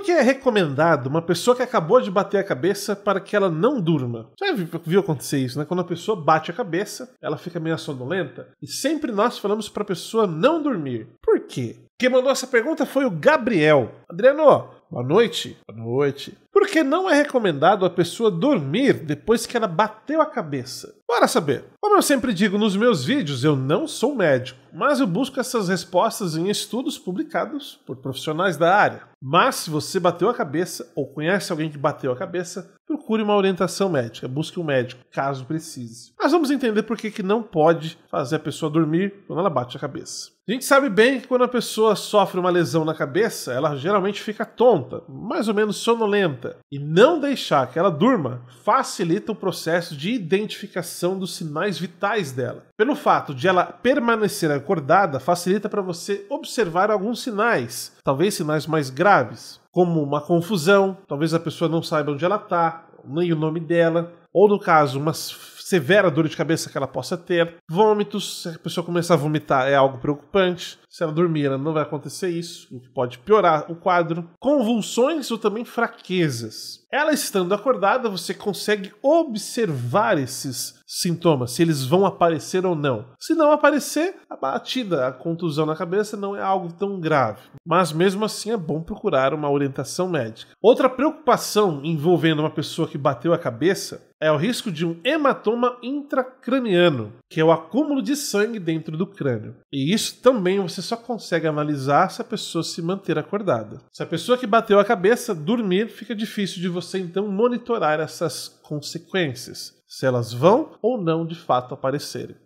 Por que é recomendado uma pessoa que acabou de bater a cabeça para que ela não durma? Já viu acontecer isso, né? Quando a pessoa bate a cabeça, ela fica meio sonolenta e sempre nós falamos para a pessoa não dormir. Por quê? Quem mandou essa pergunta foi o Gabriel. Adriano, Boa noite. Boa noite. Porque não é recomendado a pessoa dormir depois que ela bateu a cabeça. Bora saber. Como eu sempre digo nos meus vídeos, eu não sou médico, mas eu busco essas respostas em estudos publicados por profissionais da área. Mas se você bateu a cabeça ou conhece alguém que bateu a cabeça, procure uma orientação médica, busque um médico, caso precise. Mas vamos entender por que, que não pode fazer a pessoa dormir quando ela bate a cabeça. A gente sabe bem que quando a pessoa sofre uma lesão na cabeça, ela geralmente fica tonta, mais ou menos sonolenta. E não deixar que ela durma facilita o processo de identificação dos sinais vitais dela. Pelo fato de ela permanecer acordada, facilita para você observar alguns sinais, talvez sinais mais graves como uma confusão, talvez a pessoa não saiba onde ela está, nem o nome dela, ou no caso, uma severa dor de cabeça que ela possa ter, vômitos, se a pessoa começar a vomitar é algo preocupante, se ela dormir ela não vai acontecer isso, o que pode piorar o quadro, convulsões ou também fraquezas. Ela estando acordada, você consegue observar esses sintomas, se eles vão aparecer ou não. Se não aparecer, a batida, a contusão na cabeça não é algo tão grave, mas mesmo assim é bom procurar uma orientação médica. Outra preocupação envolvendo uma pessoa que bateu a cabeça é o risco de um hematoma intracraniano, que é o acúmulo de sangue dentro do crânio. E isso também você só consegue analisar se a pessoa se manter acordada. Se a pessoa que bateu a cabeça dormir, fica difícil de você então monitorar essas consequências, se elas vão ou não de fato aparecerem.